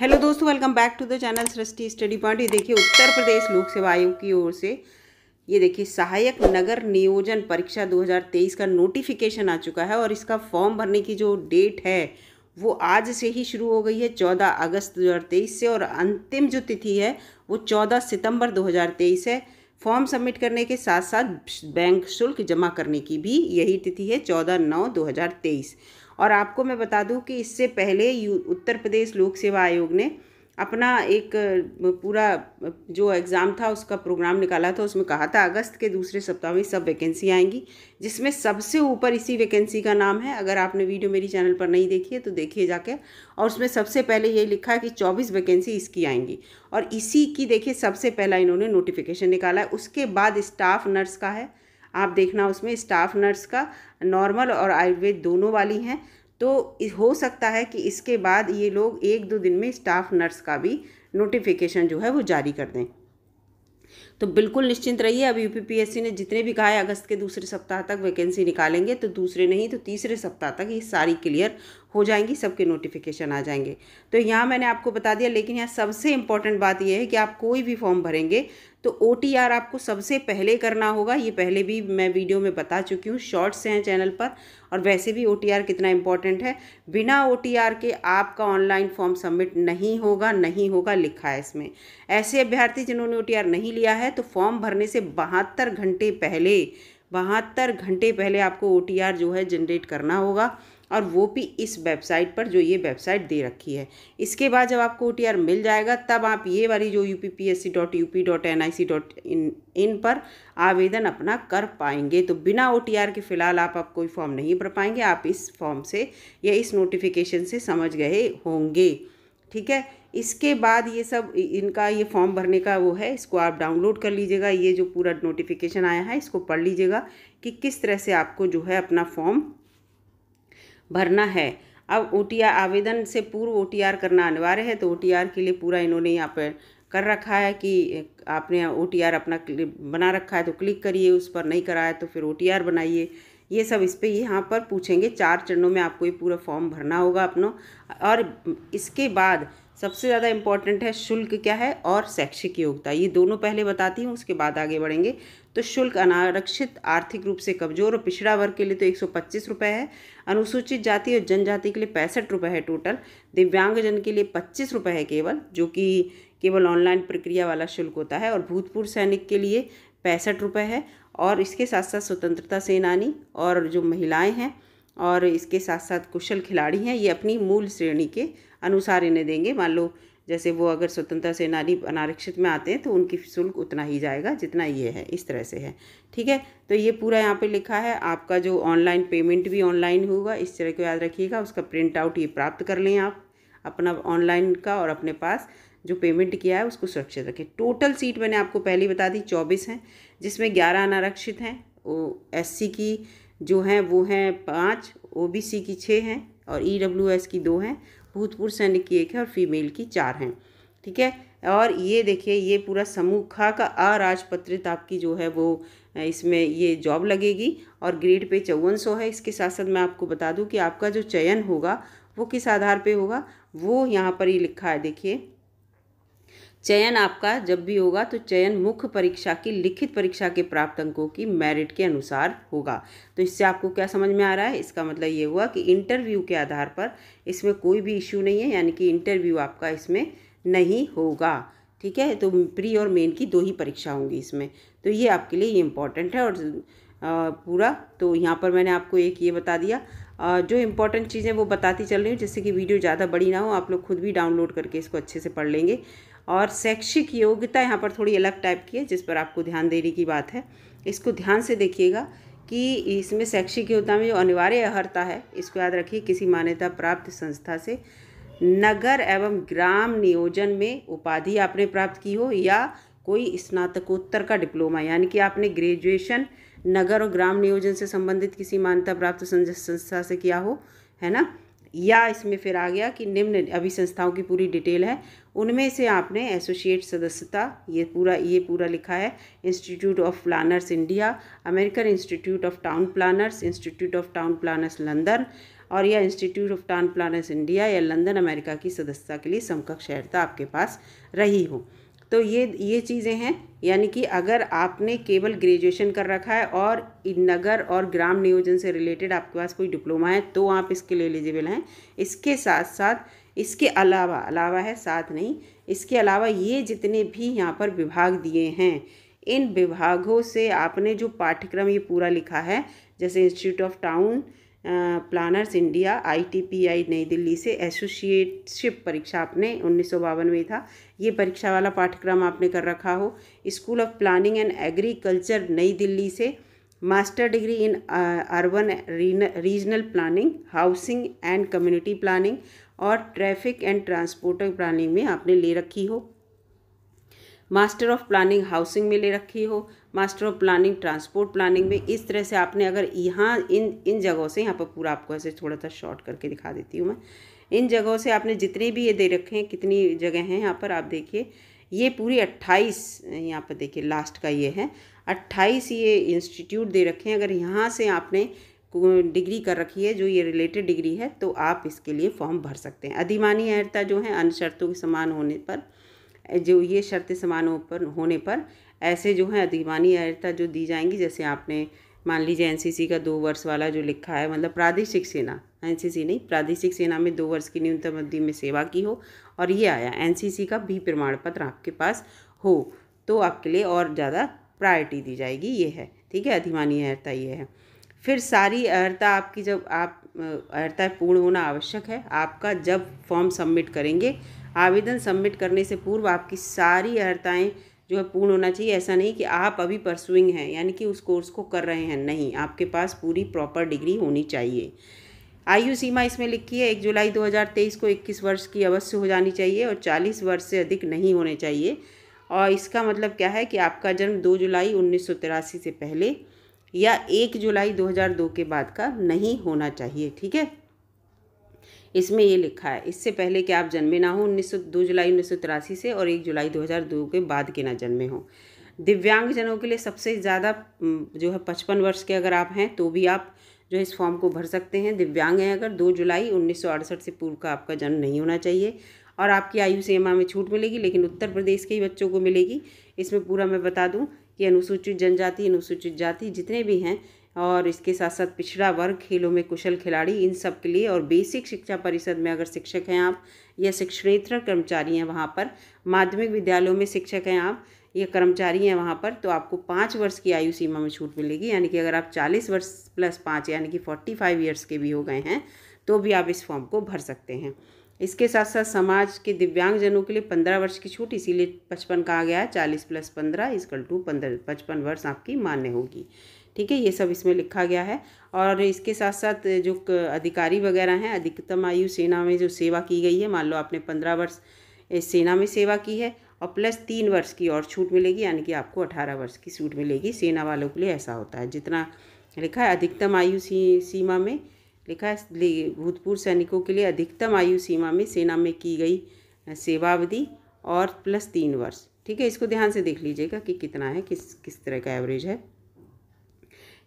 hello दोस्तों welcome back to the channel Srishti study point ये देखिए उत्तर प्रदेश लोक सेवा आयोग की ओर से ये देखिए सहायक नगर नियोजन परीक्षा 2023 का नोटिफिकेशन आ चुका है और इसका फॉर्म भरने की जो डेट है वो आज से ही शुरू हो गई है 14 अगस्त 2023 से और अंतिम जो तिथि है वो 14 सितंबर 2023 है फॉर्म सबमिट करने के साथ साथ बैंक शुल्क जमा करने की भी यही तिथि है चौदह नौ दो और आपको मैं बता दूं कि इससे पहले उत्तर प्रदेश लोक सेवा आयोग ने अपना एक पूरा जो एग्ज़ाम था उसका प्रोग्राम निकाला था उसमें कहा था अगस्त के दूसरे सप्ताह में सब वैकेंसी आएंगी जिसमें सबसे ऊपर इसी वैकेंसी का नाम है अगर आपने वीडियो मेरी चैनल पर नहीं देखी है तो देखिए जाके और उसमें सबसे पहले ये लिखा है कि चौबीस वैकेंसी इसकी आएंगी और इसी की देखिए सबसे पहला इन्होंने नोटिफिकेशन निकाला है उसके बाद स्टाफ नर्स का है आप देखना उसमें स्टाफ नर्स का नॉर्मल और आयुर्वेद दोनों वाली हैं तो हो सकता है कि इसके बाद ये लोग एक दो दिन में स्टाफ नर्स का भी नोटिफिकेशन जो है वो जारी कर दें तो बिल्कुल निश्चिंत रहिए अब यूपीपीएससी ने जितने भी कहा है अगस्त के दूसरे सप्ताह तक वैकेंसी निकालेंगे तो दूसरे नहीं तो तीसरे सप्ताह तक ये सारी क्लियर हो जाएंगी सबके नोटिफिकेशन आ जाएंगे तो यहाँ मैंने आपको बता दिया लेकिन यहाँ सबसे इम्पॉर्टेंट बात यह है कि आप कोई भी फॉर्म भरेंगे तो ओ आपको सबसे पहले करना होगा ये पहले भी मैं वीडियो में बता चुकी हूँ शॉर्ट्स हैं चैनल पर और वैसे भी ओ कितना इम्पॉर्टेंट है बिना ओ के आपका ऑनलाइन फॉर्म सबमिट नहीं होगा नहीं होगा लिखा है इसमें ऐसे अभ्यर्थी जिन्होंने ओ नहीं लिया है तो फॉर्म भरने से बहत्तर घंटे पहले बहत्तर घंटे पहले आपको ओ जो है जनरेट करना होगा और वो भी इस वेबसाइट पर जो ये वेबसाइट दे रखी है इसके बाद जब आपको ओ मिल जाएगा तब आप ये वाली जो U P P S C dot U P dot N I C dot in इन पर आवेदन अपना कर पाएंगे तो बिना ओ टी आर के फ़िलहाल आप अब कोई फॉर्म नहीं भर पाएंगे आप इस फॉर्म से या इस नोटिफिकेशन से समझ गए होंगे ठीक है इसके बाद ये सब इनका ये फॉर्म भरने का वो है इसको आप डाउनलोड कर लीजिएगा ये जो पूरा नोटिफिकेशन आया है इसको पढ़ लीजिएगा कि किस तरह से आपको जो है अपना फॉर्म भरना है अब ओ आवेदन से पूर्व ओ करना अनिवार्य है तो ओ के लिए पूरा इन्होंने यहाँ पर कर रखा है कि आपने ओ अपना बना रखा है तो क्लिक करिए उस पर नहीं कराया तो फिर ओ बनाइए ये सब इस पर यहाँ पर पूछेंगे चार चरणों में आपको ये पूरा फॉर्म भरना होगा अपनों और इसके बाद सबसे ज़्यादा इम्पॉर्टेंट है शुल्क क्या है और शैक्षिक योग्यता ये दोनों पहले बताती हूँ उसके बाद आगे बढ़ेंगे तो शुल्क अनारक्षित आर्थिक रूप से कमजोर और पिछड़ा वर्ग के लिए तो एक सौ पच्चीस रुपये है अनुसूचित जाति और जनजाति के लिए पैंसठ रुपये है टोटल दिव्यांगजन के लिए पच्चीस रुपये है केवल जो कि केवल ऑनलाइन प्रक्रिया वाला शुल्क होता है और भूतपूर्व सैनिक के लिए पैंसठ रुपये है और इसके साथ साथ स्वतंत्रता सेनानी और जो महिलाएँ हैं और इसके साथ साथ कुशल खिलाड़ी हैं ये अपनी मूल श्रेणी के अनुसार इन्हें देंगे मान लो जैसे वो अगर स्वतंत्रता सेनानी अनारक्षित में आते हैं तो उनकी शुल्क उतना ही जाएगा जितना ये है इस तरह से है ठीक है तो ये पूरा यहाँ पे लिखा है आपका जो ऑनलाइन पेमेंट भी ऑनलाइन होगा इस तरह को याद रखिएगा उसका प्रिंट आउट ये प्राप्त कर लें आप अपना ऑनलाइन का और अपने पास जो पेमेंट किया है उसको सुरक्षित रखें टोटल सीट मैंने आपको पहले बता दी चौबीस हैं जिसमें ग्यारह अनारक्षित हैं ओ एस की जो हैं वो हैं पाँच ओ की छः हैं और ई e की दो हैं भूतपूर्व सैन्य की एक है और फीमेल की चार हैं ठीक है और ये देखिए ये पूरा समूह खा का अराजपत्रित आपकी जो है वो इसमें ये जॉब लगेगी और ग्रेड पे चौवन सौ है इसके साथ साथ मैं आपको बता दूं कि आपका जो चयन होगा वो किस आधार पे होगा वो यहाँ पर ही लिखा है देखिए चयन आपका जब भी होगा तो चयन मुख्य परीक्षा की लिखित परीक्षा के प्राप्त अंकों की मेरिट के अनुसार होगा तो इससे आपको क्या समझ में आ रहा है इसका मतलब ये हुआ कि इंटरव्यू के आधार पर इसमें कोई भी इश्यू नहीं है यानी कि इंटरव्यू आपका इसमें नहीं होगा ठीक है तो प्री और मेन की दो ही परीक्षा होंगी इसमें तो ये आपके लिए इम्पॉर्टेंट है और पूरा तो यहाँ पर मैंने आपको एक ये बता दिया जो इम्पोर्टेंट चीज़ें वो बताती चल रही हूँ जिससे कि वीडियो ज़्यादा बड़ी ना हो आप लोग खुद भी डाउनलोड करके इसको अच्छे से पढ़ लेंगे और शैक्षिक योग्यता यहाँ पर थोड़ी अलग टाइप की है जिस पर आपको ध्यान देने की बात है इसको ध्यान से देखिएगा कि इसमें शैक्षिक योग्यता में जो अनिवार्य अहर्ता है इसको याद रखिए किसी मान्यता प्राप्त संस्था से नगर एवं ग्राम नियोजन में उपाधि आपने प्राप्त की हो या कोई स्नातकोत्तर का डिप्लोमा यानी कि आपने ग्रेजुएशन नगर और ग्राम नियोजन से संबंधित किसी मान्यता प्राप्त संस्था से किया हो है ना या इसमें फिर आ गया कि निम्न अभी संस्थाओं की पूरी डिटेल है उनमें से आपने एसोसिएट सदस्यता ये पूरा ये पूरा लिखा है institute of planners India American institute of town planners institute of town planners London और या institute of town planners India या लंदन अमेरिका की सदस्यता के लिए समकक्ष शहरता तो आपके पास रही हो तो ये ये चीज़ें हैं यानी कि अगर आपने केवल ग्रेजुएशन कर रखा है और नगर और ग्राम नियोजन से रिलेटेड आपके पास कोई डिप्लोमा है तो आप इसके लिए एलिजिबल हैं इसके साथ साथ इसके अलावा अलावा है साथ नहीं इसके अलावा ये जितने भी यहाँ पर विभाग दिए हैं इन विभागों से आपने जो पाठ्यक्रम ये पूरा लिखा है जैसे institute of town planners India ITPI New Delhi से एसोसिएटशिप परीक्षा आपने उन्नीस में था ये परीक्षा वाला पाठ्यक्रम आपने कर रखा हो school of planning and agriculture New Delhi से master degree in urban regional planning housing and community planning और ट्रैफिक एंड ट्रांसपोर्ट प्लानिंग में आपने ले रखी हो मास्टर ऑफ प्लानिंग हाउसिंग में ले रखी हो master of planning transport planning में इस तरह से आपने अगर यहाँ इन इन जगहों से यहाँ पर पूरा आपको ऐसे थोड़ा सा शॉर्ट करके दिखा देती हूँ मैं इन जगहों से आपने जितने भी ये दे रखे हैं कितनी जगह हैं यहाँ पर आप देखिए ये पूरी अट्ठाईस यहाँ पर देखिए लास्ट का ये है अट्ठाईस ये इंस्टीट्यूट दे रखे हैं अगर यहाँ से आपने डिग्री कर रखी है जो ये रिलेटेड डिग्री है तो आप इसके लिए फॉर्म भर सकते हैं अधिमानी अहर्ता जो है अन्य शर्तों के समान होने पर जो ये शर्तें समान पर होने पर ऐसे जो है अधिमानी अयरता जो दी जाएंगी जैसे आपने मान लीजिए एनसीसी का दो वर्ष वाला जो लिखा है मतलब प्रादेशिक सेना एनसीसी नहीं प्रादेशिक सेना में दो वर्ष की न्यूनतम अवधि में सेवा की हो और ये आया एनसीसी का भी प्रमाण पत्र आपके पास हो तो आपके लिए और ज़्यादा प्रायोरिटी दी जाएगी ये है ठीक है अधिमानी अहर्ता ये है फिर सारी अहर्ता आपकी जब आप अहर्ता पूर्ण होना आवश्यक है आपका जब फॉर्म सबमिट करेंगे आवेदन सबमिट करने से पूर्व आपकी सारी अर्ताएँ जो है पूर्ण होना चाहिए ऐसा नहीं कि आप अभी परसुइंग हैं यानी कि उस कोर्स को कर रहे हैं नहीं आपके पास पूरी प्रॉपर डिग्री होनी चाहिए आयु सीमा इसमें लिखी है एक जुलाई 2023 को 21 वर्ष की अवश्य हो जानी चाहिए और 40 वर्ष से अधिक नहीं होने चाहिए और इसका मतलब क्या है कि आपका जन्म 2 जुलाई उन्नीस से पहले या 1 जुलाई 2002 के बाद का नहीं होना चाहिए ठीक है इसमें ये लिखा है इससे पहले कि आप जन्मे ना हो उन्नीस दो जुलाई उन्नीस से और एक जुलाई 2002 के बाद के ना जन्मे हों दिव्यांगजनों के लिए सबसे ज़्यादा जो है पचपन वर्ष के अगर आप हैं तो भी आप जो इस फॉर्म को भर सकते हैं दिव्यांग हैं अगर दो जुलाई उन्नीस से पूर्व का आपका जन्म नहीं होना चाहिए और आपकी आयु सीमा में छूट मिलेगी लेकिन उत्तर प्रदेश के ही बच्चों को मिलेगी इसमें पूरा मैं बता दूं कि अनुसूचित जनजाति अनुसूचित जाति जितने भी हैं और इसके साथ साथ पिछड़ा वर्ग खेलों में कुशल खिलाड़ी इन सब के लिए और बेसिक शिक्षा परिषद में अगर शिक्षक हैं आप या शिक्षणेत्र कर्मचारी हैं वहाँ पर माध्यमिक विद्यालयों में शिक्षक हैं आप ये कर्मचारी हैं वहाँ पर तो आपको पाँच वर्ष की आयु सीमा में छूट मिलेगी यानी कि अगर आप चालीस वर्ष प्लस पाँच यानी कि फोर्टी फाइव ईयर्स के भी हो गए हैं तो भी आप इस फॉर्म को भर सकते हैं इसके साथ साथ समाज के दिव्यांगजनों के लिए पंद्रह वर्ष की छूट इसीलिए पचपन कहा गया है चालीस प्लस पंद्रह इसकल टू पंद्रह पचपन वर्ष आपकी मान्य होगी ठीक है ये सब इसमें लिखा गया है और इसके साथ साथ जो अधिकारी वगैरह हैं अधिकतम आयु सेना में जो सेवा की गई है मान लो आपने पंद्रह वर्ष सेना में सेवा की है और प्लस तीन वर्ष की और छूट मिलेगी यानी कि आपको अठारह वर्ष की छूट मिलेगी सेना वालों के लिए ऐसा होता है जितना लिखा है अधिकतम आयु सी, सीमा में लिखा है भूतपूर्व सैनिकों के लिए अधिकतम आयु सीमा में सेना में की गई सेवावधि और प्लस तीन वर्ष ठीक है इसको ध्यान से देख लीजिएगा कि कितना है किस किस तरह का एवरेज है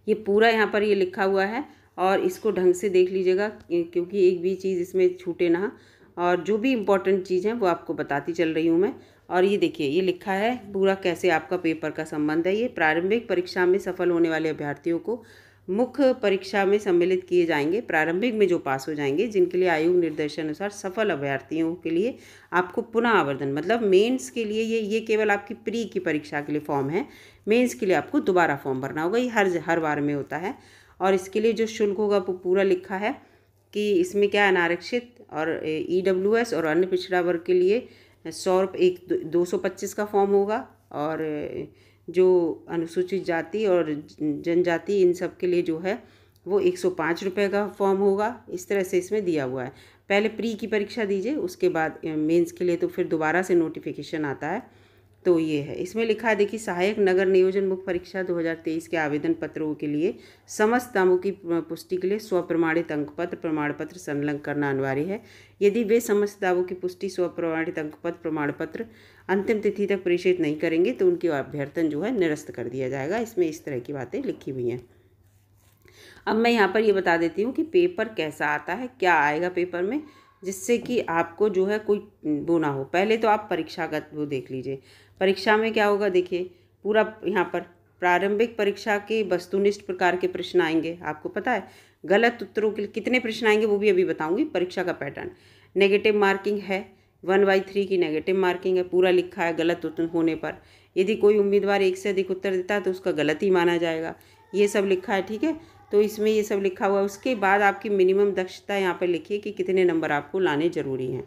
ये पूरा यहाँ पर ये लिखा हुआ है और इसको ढंग से देख लीजिएगा क्योंकि एक भी चीज़ इसमें छूटे ना और जो भी इम्पोर्टेंट चीज़ है वो आपको बताती चल रही हूँ मैं और ये देखिए ये लिखा है पूरा कैसे आपका पेपर का संबंध है ये प्रारंभिक परीक्षा में सफल होने वाले अभ्यर्थियों को मुख्य परीक्षा में सम्मिलित किए जाएंगे प्रारंभिक में जो पास हो जाएंगे जिनके लिए आयोग निर्देशानुसार सफल अभ्यर्थियों के लिए आपको पुनः आवर्धन मतलब मेंस के लिए ये ये केवल आपकी प्री की परीक्षा के लिए फॉर्म है मेंस के लिए आपको दोबारा फॉर्म भरना होगा ये हर हर बार में होता है और इसके लिए जो शुल्क होगा वो पूरा लिखा है कि इसमें क्या अनारक्षित और ई डब्ल्यू एस और अन्य पिछड़ा वर्ग के लिए सौ रुपये एक दो सौ पच्चीस का फॉर्म होगा और जो अनुसूचित जाति और जनजाति इन सब के लिए जो है वो एक सौ पाँच रुपये का फॉर्म होगा इस तरह से इसमें दिया हुआ है पहले प्री की परीक्षा दीजिए उसके बाद मेंस के लिए तो फिर दोबारा से नोटिफिकेशन आता है तो ये है इसमें लिखा है देखिए सहायक नगर नियोजन मुख्य परीक्षा 2023 के आवेदन पत्रों के लिए समस्त दामों की पुष्टि के लिए स्वप्रमाणित अंक पत्र प्रमाण पत्र संलग्न करना अनिवार्य है यदि वे समस्त दावों की पुष्टि स्वप्रमाणित अंक पत्र प्रमाण पत्र अंतिम तिथि तक प्रेषित नहीं करेंगे तो उनकी अभ्यर्थन जो है निरस्त कर दिया जाएगा इसमें इस तरह की बातें लिखी हुई हैं अब मैं यहाँ पर ये बता देती हूँ कि पेपर कैसा आता है क्या आएगा पेपर में जिससे कि आपको जो है कोई वो ना हो पहले तो आप परीक्षा का वो देख लीजिए परीक्षा में क्या होगा देखिए पूरा यहाँ पर प्रारंभिक परीक्षा के वस्तुनिष्ठ प्रकार के प्रश्न आएंगे आपको पता है गलत उत्तरों के लिए कितने प्रश्न आएंगे वो भी अभी बताऊंगी परीक्षा का पैटर्न नेगेटिव मार्किंग है वन बाई थ्री की नेगेटिव मार्किंग है पूरा लिखा है गलत होने पर यदि कोई उम्मीदवार एक से अधिक उत्तर देता है तो उसका गलत ही माना जाएगा ये सब लिखा है ठीक है तो इसमें ये सब लिखा हुआ है उसके बाद आपकी मिनिमम दक्षता यहाँ पर लिखी कि कितने नंबर आपको लाने जरूरी हैं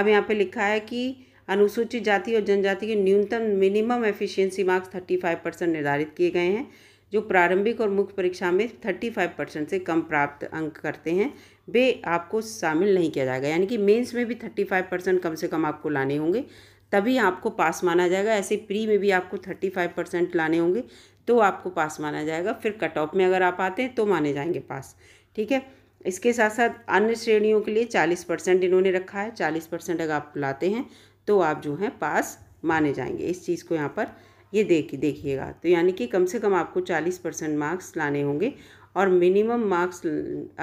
अब यहाँ पर लिखा है कि अनुसूचित जाति और जनजाति के न्यूनतम minimum efficiency marks thirty five percent निर्धारित किए गए हैं जो प्रारंभिक और मुख्य परीक्षा में थर्टी फाइव परसेंट से कम प्राप्त अंक करते हैं वे आपको शामिल नहीं किया जाएगा यानी कि मेंस में भी थर्टी फाइव परसेंट कम से कम आपको लाने होंगे तभी आपको पास माना जाएगा ऐसे प्री में भी आपको थर्टी फाइव परसेंट लाने होंगे तो आपको पास माना जाएगा फिर कट ऑफ में अगर आप आते हैं तो माने जाएंगे पास ठीक है इसके साथ साथ अन्य श्रेणियों के लिए चालीस परसेंट इन्होंने रखा है चालीस परसेंट अगर आप लाते हैं तो आप जो हैं पास माने जाएंगे इस चीज़ को यहाँ पर ये देख देखिएगा तो यानी कि कम से कम आपको चालीस परसेंट मार्क्स लाने होंगे और मिनिमम मार्क्स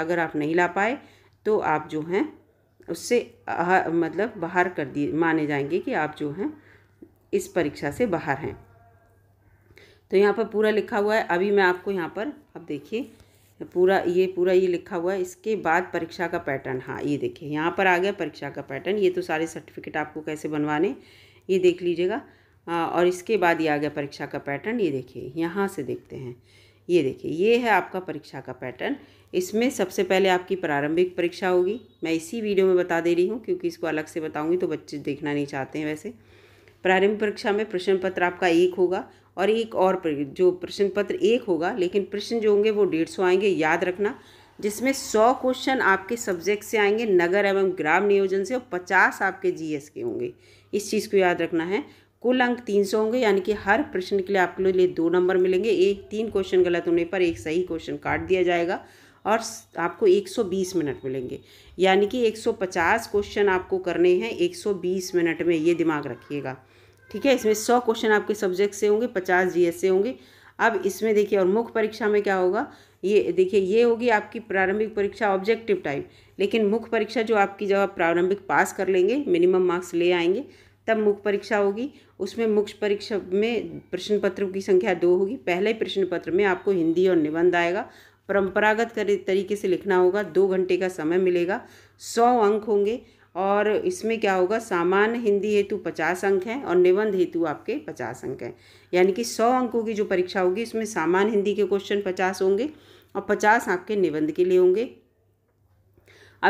अगर आप नहीं ला पाए तो आप जो हैं उससे मतलब बाहर कर दिए माने जाएंगे कि आप जो हैं इस परीक्षा से बाहर हैं तो यहाँ पर पूरा लिखा हुआ है अभी मैं आपको यहाँ पर अब देखिए पूरा ये पूरा ये लिखा हुआ है इसके बाद परीक्षा का पैटर्न हाँ ये देखिए यहाँ पर आ गया परीक्षा का पैटर्न ये तो सारे सर्टिफिकेट आपको कैसे बनवाने ये देख लीजिएगा हाँ, और इसके बाद ये आ गया परीक्षा का पैटर्न ये देखिए यहाँ से देखते हैं ये देखिए ये है आपका परीक्षा का पैटर्न इसमें सबसे पहले आपकी प्रारंभिक परीक्षा होगी मैं इसी वीडियो में बता दे रही हूँ क्योंकि इसको अलग से बताऊँगी तो बच्चे देखना नहीं चाहते हैं वैसे प्रारंभिक परीक्षा में प्रश्न पत्र आपका एक होगा और एक और जो प्रश्न पत्र एक होगा लेकिन प्रश्न जो होंगे वो डेढ़ सौ आएंगे याद रखना जिसमें सौ क्वेश्चन आपके सब्जेक्ट से आएंगे नगर एवं ग्राम नियोजन से और पचास आपके जीएस के होंगे इस चीज़ को याद रखना है कुल अंक तीन सौ होंगे यानी कि हर प्रश्न के लिए आपके लिए दो नंबर मिलेंगे एक तीन क्वेश्चन गलत होने पर एक सही क्वेश्चन काट दिया जाएगा और आपको 120 मिनट मिलेंगे यानी कि 150 क्वेश्चन आपको करने हैं 120 मिनट में ये दिमाग रखिएगा ठीक है इसमें 100 क्वेश्चन आपके सब्जेक्ट से होंगे 50 जीएस से होंगे अब इसमें देखिए और मुख्य परीक्षा में क्या होगा ये देखिए ये होगी आपकी प्रारंभिक परीक्षा ऑब्जेक्टिव टाइप लेकिन मुख्य परीक्षा जो आपकी जब आप प्रारंभिक पास कर लेंगे मिनिमम मार्क्स ले आएंगे तब मुख्य परीक्षा होगी उसमें मुख्य परीक्षा में प्रश्न पत्रों की संख्या दो होगी पहले प्रश्न पत्र में आपको हिंदी और निबंध आएगा परंपरागत तरीके से लिखना होगा दो घंटे का समय मिलेगा सौ अंक होंगे और इसमें क्या होगा सामान्य हिंदी हेतु पचास अंक हैं और निबंध हेतु आपके पचास अंक हैं यानी कि सौ अंकों की जो परीक्षा होगी इसमें सामान्य हिंदी के क्वेश्चन पचास होंगे और पचास आपके निबंध के लिए होंगे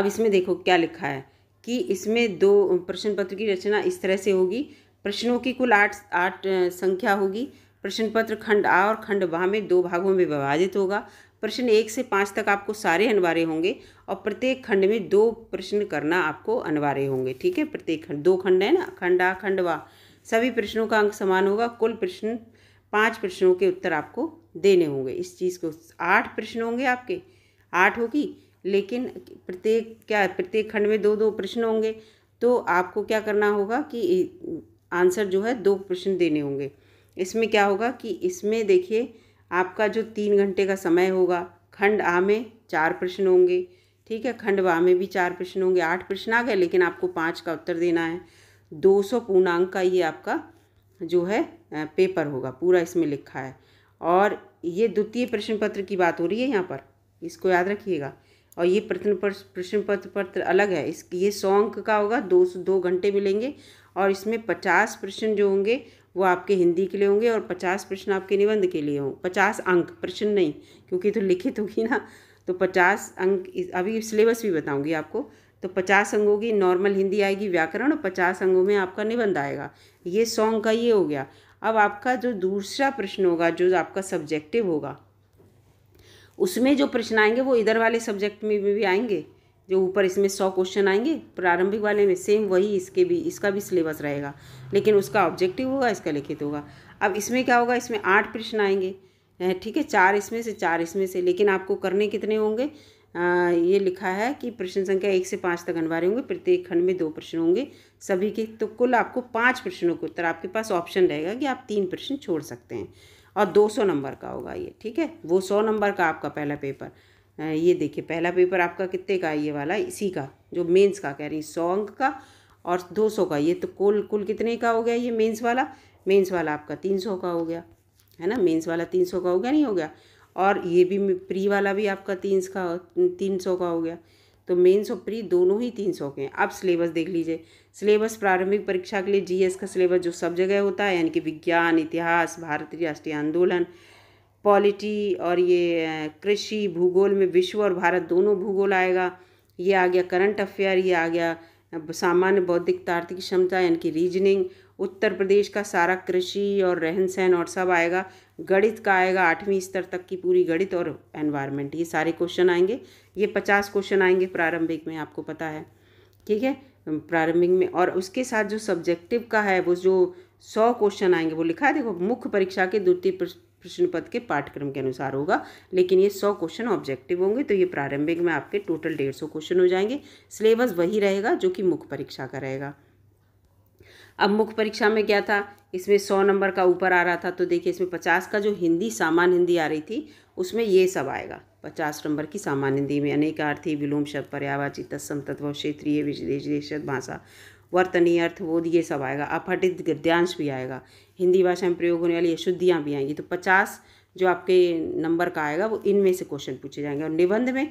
अब इसमें देखो क्या लिखा है कि इसमें दो प्रश्न पत्र की रचना इस तरह से होगी प्रश्नों की कुल आठ आठ संख्या होगी प्रश्न पत्र खंड आ और खंड वाह में दो भागों में विभाजित होगा प्रश्न एक से पाँच तक आपको सारे अनिवार्य होंगे और प्रत्येक खंड में दो प्रश्न करना आपको अनिवार्य होंगे ठीक है प्रत्येक खंड दो खंड है ना खंड आ खंड वाह सभी प्रश्नों का अंक समान होगा कुल प्रश्न पाँच प्रश्नों के उत्तर आपको देने होंगे इस चीज़ को आठ प्रश्न होंगे आपके आठ होगी लेकिन प्रत्येक क्या प्रत्येक खंड में दो दो प्रश्न होंगे तो आपको क्या करना होगा कि आंसर जो है दो प्रश्न देने होंगे इसमें क्या होगा कि इसमें देखिए आपका जो तीन घंटे का समय होगा खंड आ में चार प्रश्न होंगे ठीक है खंड वा में भी चार प्रश्न होंगे आठ प्रश्न आ गए लेकिन आपको पाँच का उत्तर देना है दो सौ पूर्णांक का ये आपका जो है पेपर होगा पूरा इसमें लिखा है और ये द्वितीय प्रश्न पत्र की बात हो रही है यहाँ पर इसको याद रखिएगा और ये प्रश्न प्रश्न पत्र पत्र अलग है इस ये सौ अंक का होगा दो सौ दो घंटे मिलेंगे और इसमें पचास प्रश्न जो होंगे वो आपके हिंदी के लिए होंगे और पचास प्रश्न आपके निबंध के लिए हों पचास अंक प्रश्न नहीं क्योंकि तो लिखित होगी ना तो पचास अंक अभी सिलेबस भी बताऊंगी आपको तो पचास अंगों की नॉर्मल हिंदी आएगी व्याकरण और पचास अंगों में आपका निबंध आएगा ये सॉन्ग का ये हो गया अब आपका जो दूसरा प्रश्न होगा जो आपका सब्जेक्टिव होगा उसमें जो प्रश्न आएंगे वो इधर वाले सब्जेक्ट में भी आएंगे जो ऊपर इसमें सौ क्वेश्चन आएंगे प्रारंभिक वाले में सेम वही इसके भी इसका भी सिलेबस रहेगा लेकिन उसका ऑब्जेक्टिव होगा इसका लिखित होगा अब इसमें क्या होगा इसमें आठ प्रश्न आएंगे ठीक है चार इसमें से चार इसमें से लेकिन आपको करने कितने होंगे आ, ये लिखा है कि प्रश्न संख्या एक से पाँच तक अनिवार्य होंगे प्रत्येक खंड में दो प्रश्न होंगे सभी के तो कुल आपको पाँच प्रश्नों के उत्तर आपके पास ऑप्शन रहेगा कि आप तीन प्रश्न छोड़ सकते हैं और सौ नंबर का होगा ये ठीक है वो सौ नंबर का आपका पहला पेपर ये देखिए पहला पेपर आपका कितने का ये वाला इसी का जो मेंस का कह रही सौ अंक का और दो सौ का ये तो कुल कुल कितने का हो गया ये मेंस वाला मेंस वाला आपका तीन सौ का हो गया है ना मेंस वाला तीन सौ का हो गया नहीं हो गया और ये भी प्री वाला भी आपका तीन का तीन सौ का हो गया तो मेन्स और प्री दोनों ही तीन सौ के हैं अब सिलेबस देख लीजिए सिलेबस प्रारंभिक परीक्षा के लिए जी का सिलेबस जो सब जगह होता है यानी कि विज्ञान इतिहास भारतीय राष्ट्रीय आंदोलन पॉलिटी और ये कृषि भूगोल में विश्व और भारत दोनों भूगोल आएगा ये आ गया करंट अफेयर ये आ गया सामान्य बौद्धिक तार्थिक क्षमता यानी कि रीजनिंग उत्तर प्रदेश का सारा कृषि और रहन सहन और सब आएगा गणित का आएगा आठवीं स्तर तक की पूरी गणित और एनवायरनमेंट ये सारे क्वेश्चन आएंगे ये पचास क्वेश्चन आएंगे प्रारंभिक में आपको पता है ठीक है प्रारंभिक में और उसके साथ जो सब्जेक्टिव का है वो जो सौ क्वेश्चन आएंगे वो लिखा है देखो मुख्य परीक्षा के द्वितीय प्रश्न पद के पाठ्यक्रम के अनुसार होगा लेकिन ये सौ क्वेश्चन ऑब्जेक्टिव होंगे तो ये प्रारंभिक में आपके टोटल डेढ़ सौ क्वेश्चन हो जाएंगे सिलेबस वही रहेगा जो कि मुख्य परीक्षा का रहेगा अब मुख्य परीक्षा में क्या था इसमें सौ नंबर का ऊपर आ रहा था तो देखिए इसमें पचास का जो हिंदी सामान्य हिंदी आ रही थी उसमें ये सब आएगा पचास नंबर की सामान्य हिंदी में अनेक अनेकार्थी विलोम शब्द पर्यावाची तत्सम तत्व क्षेत्रीय विदेश भाषा वर्तनीय अर्थ बोध ये सब आएगा अपटित गद्यांश भी आएगा हिंदी भाषा में प्रयोग होने वाली अशुद्धियाँ भी आएंगी तो पचास जो आपके नंबर का आएगा वो इनमें से क्वेश्चन पूछे जाएंगे और निबंध में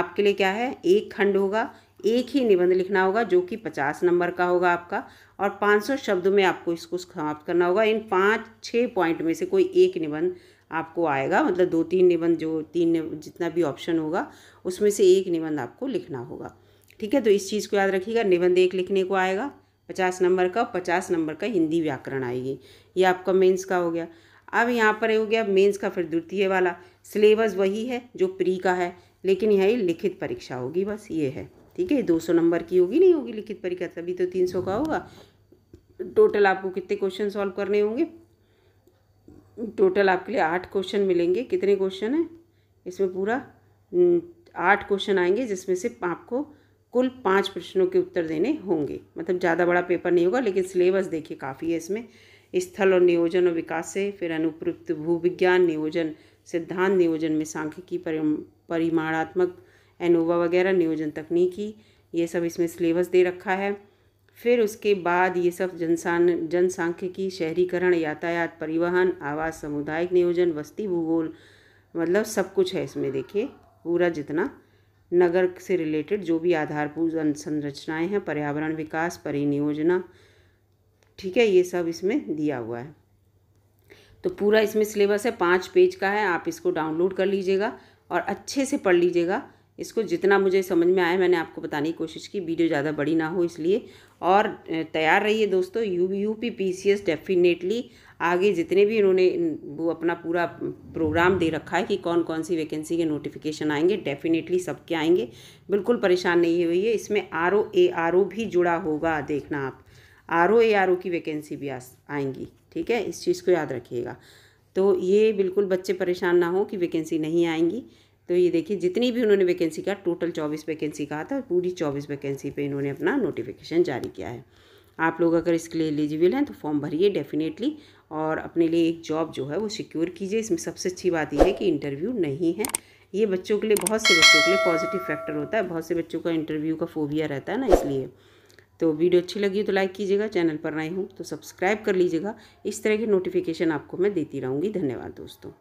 आपके लिए क्या है एक खंड होगा एक ही निबंध लिखना होगा जो कि पचास नंबर का होगा आपका और पाँच सौ शब्दों में आपको इसको समाप्त करना होगा इन पाँच छः पॉइंट में से कोई एक निबंध आपको आएगा मतलब दो तीन निबंध जो तीन जितना भी ऑप्शन होगा उसमें से एक निबंध आपको लिखना होगा ठीक है तो इस चीज़ को याद रखिएगा निबंध एक लिखने को आएगा पचास नंबर का पचास नंबर का हिंदी व्याकरण आएगी ये आपका मेंस का हो गया अब यहाँ पर हो गया मेंस का फिर द्वितीय वाला सिलेबस वही है जो प्री का है लेकिन यह लिखित परीक्षा होगी बस ये है ठीक है दो सौ नंबर की होगी नहीं होगी लिखित परीक्षा तभी तो तीन सौ का होगा टोटल आपको कितने क्वेश्चन सॉल्व करने होंगे टोटल आपके लिए आठ क्वेश्चन मिलेंगे कितने क्वेश्चन हैं इसमें पूरा हम्म, आठ क्वेश्चन आएंगे जिसमें से आपको कुल पाँच प्रश्नों के उत्तर देने होंगे मतलब ज़्यादा बड़ा पेपर नहीं होगा लेकिन सिलेबस देखिए काफ़ी है इसमें स्थल और नियोजन और विकास से फिर अनुपयुक्त भूविज्ञान नियोजन सिद्धांत नियोजन में सांख्यिकी परिमाणात्मक एनोवा वगैरह नियोजन तकनीकी ये सब इसमें सिलेबस दे रखा है फिर उसके बाद ये सब जनसान जनसांख्यिकी शहरीकरण यातायात परिवहन आवास सामुदायिक नियोजन बस्ती भूगोल मतलब सब कुछ है इसमें देखिए पूरा जितना नगर से रिलेटेड जो भी आधारभूत संरचनाएं हैं पर्यावरण विकास परिनियोजना ठीक है ये सब इसमें दिया हुआ है तो पूरा इसमें सिलेबस है पाँच पेज का है आप इसको डाउनलोड कर लीजिएगा और अच्छे से पढ़ लीजिएगा इसको जितना मुझे समझ में आया मैंने आपको बताने की कोशिश की वीडियो ज़्यादा बड़ी ना हो इसलिए और तैयार रहिए दोस्तों U U P P C S definitely आगे जितने भी इन्होंने वो अपना पूरा प्रोग्राम दे रखा है कि कौन कौन सी वैकेंसी के नोटिफिकेशन आएंगे डेफिनेटली सबके आएंगे बिल्कुल परेशान नहीं हुई है इसमें R O A R O भी जुड़ा होगा देखना आप R O A R O की वैकेंसी भी आएंगी ठीक है इस चीज़ को याद रखिएगा तो ये बिल्कुल बच्चे परेशान ना हो कि वैकेंसी नहीं आएंगी तो ये देखिए जितनी भी उन्होंने वैकेंसी कहा टोटल चौबीस वैकेंसी कहा था पूरी चौबीस वैकेंसी पे इन्होंने अपना नोटिफिकेशन जारी किया है आप लोग अगर इसके लिए एलिजिबल हैं तो फॉर्म भरिए डेफिनेटली और अपने लिए एक जॉब जो है वो सिक्योर कीजिए इसमें सबसे अच्छी बात यह है कि इंटरव्यू नहीं है ये बच्चों के लिए बहुत से बच्चों के लिए पॉजिटिव फैक्टर होता है बहुत से बच्चों का इंटरव्यू का फोबिया रहता है ना इसलिए तो वीडियो अच्छी लगी तो लाइक कीजिएगा चैनल पर नए हूँ तो सब्सक्राइब कर लीजिएगा इस तरह के नोटिफिकेशन आपको मैं देती रहूँगी धन्यवाद दोस्तों